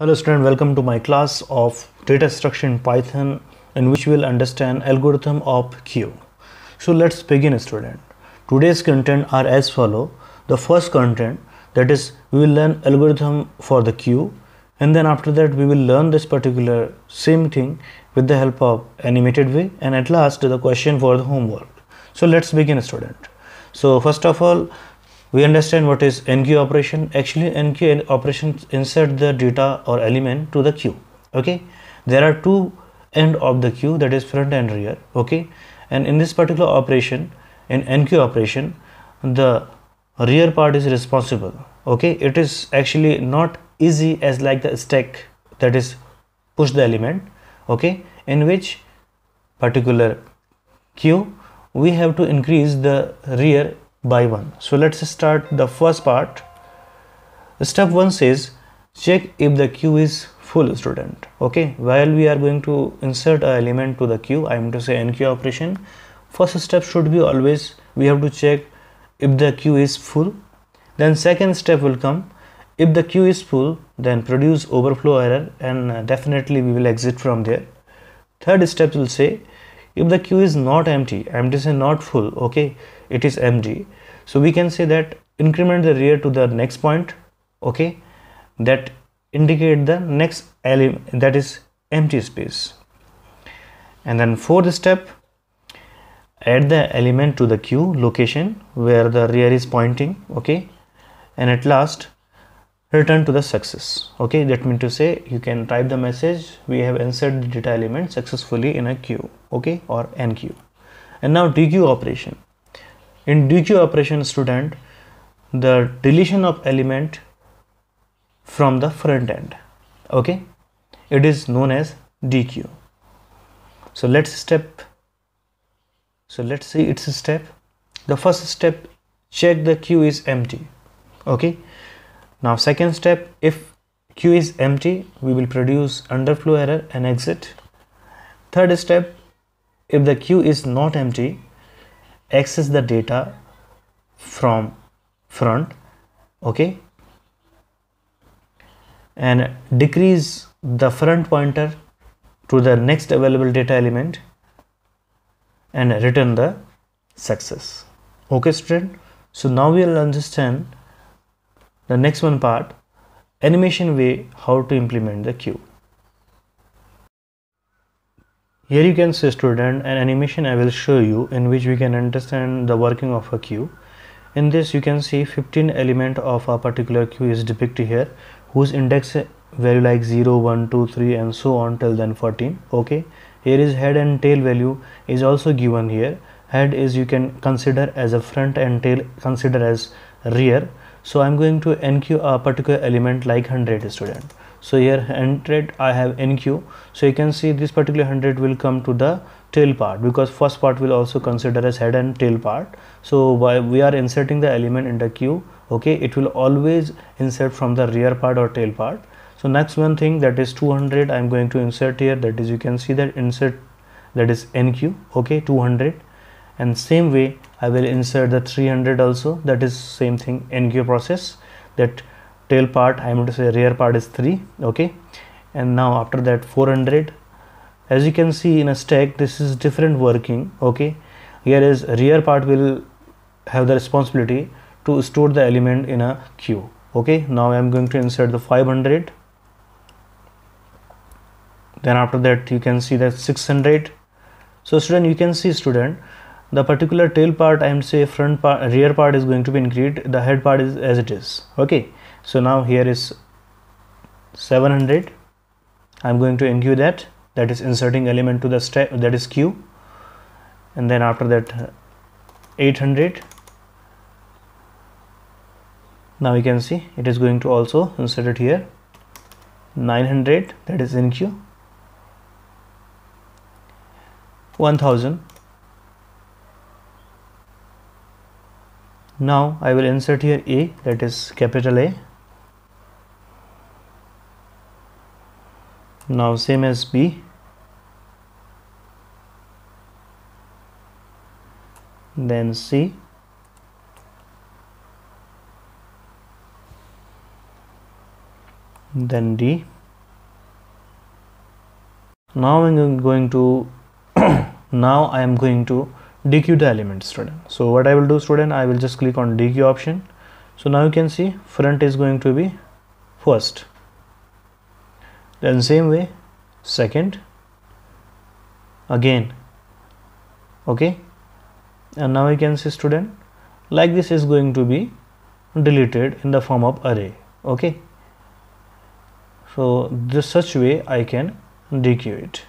Hello student, welcome to my class of data structure in Python in which we will understand algorithm of queue. So let's begin student. Today's content are as follow. The first content that is we will learn algorithm for the queue and then after that we will learn this particular same thing with the help of animated way and at last the question for the homework. So let's begin student. So first of all we understand what is NQ operation. Actually, NQ operation insert the data or element to the queue. Okay, there are two end of the queue that is front and rear. Okay, and in this particular operation, in NQ operation, the rear part is responsible. Okay, it is actually not easy as like the stack that is push the element. Okay, in which particular queue we have to increase the rear by 1 so let's start the first part step 1 says check if the queue is full student okay while we are going to insert an element to the queue i am to say nq operation first step should be always we have to check if the queue is full then second step will come if the queue is full then produce overflow error and uh, definitely we will exit from there third step will say if the queue is not empty empty say not full okay it is mg so we can say that increment the rear to the next point okay that indicate the next element that is empty space and then fourth step add the element to the queue location where the rear is pointing okay and at last return to the success okay that means to say you can type the message we have inserted the data element successfully in a queue okay or queue and now dequeue operation in DQ operation student the deletion of element from the front end okay it is known as DQ so let's step so let's see its a step the first step check the queue is empty okay now second step if queue is empty we will produce underflow error and exit third step if the queue is not empty access the data from front okay and decrease the front pointer to the next available data element and return the success okay student so now we will understand the next one part animation way how to implement the queue here you can see student an animation I will show you in which we can understand the working of a queue. In this you can see 15 element of a particular queue is depicted here whose index value like 0, 1, 2, 3 and so on till then 14. Okay. Here is head and tail value is also given here. Head is you can consider as a front and tail consider as rear. So I'm going to enqueue a particular element like 100 student so here 100 i have nq so you can see this particular 100 will come to the tail part because first part will also consider as head and tail part so while we are inserting the element in the queue okay it will always insert from the rear part or tail part so next one thing that is 200 i'm going to insert here that is you can see that insert that is nq okay 200 and same way i will insert the 300 also that is same thing nq process that tail part I'm going to say rear part is 3 okay and now after that 400 as you can see in a stack this is different working okay here is rear part will have the responsibility to store the element in a queue okay now I'm going to insert the 500 then after that you can see that 600 so student you can see student the particular tail part I am say front part rear part is going to be increased the head part is as it is okay so now here is 700 I'm going to enqueue that that is inserting element to the step that is queue and then after that 800 now you can see it is going to also insert it here 900 that is in queue 1000 now I will insert here A that is capital A now same as B then C then D now I'm going to now I am going to dequeue the element student so what I will do student I will just click on dequeue option so now you can see front is going to be first then same way second again okay and now you can see student like this is going to be deleted in the form of array okay so this such way I can dequeue it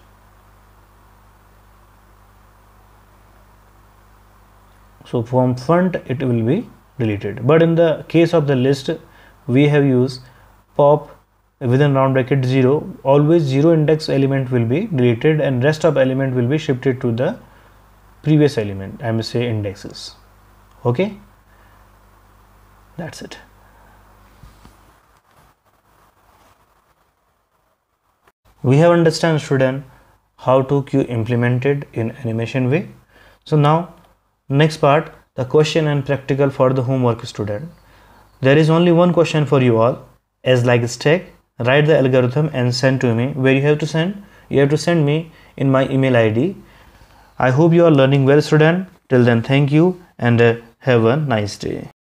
so from front it will be deleted but in the case of the list we have used pop within round bracket 0 always 0 index element will be deleted and rest of element will be shifted to the previous element I may say indexes okay that's it we have understand student how to queue implemented in animation way so now next part the question and practical for the homework student there is only one question for you all as like stack write the algorithm and send to me where you have to send you have to send me in my email id i hope you are learning well student till then thank you and uh, have a nice day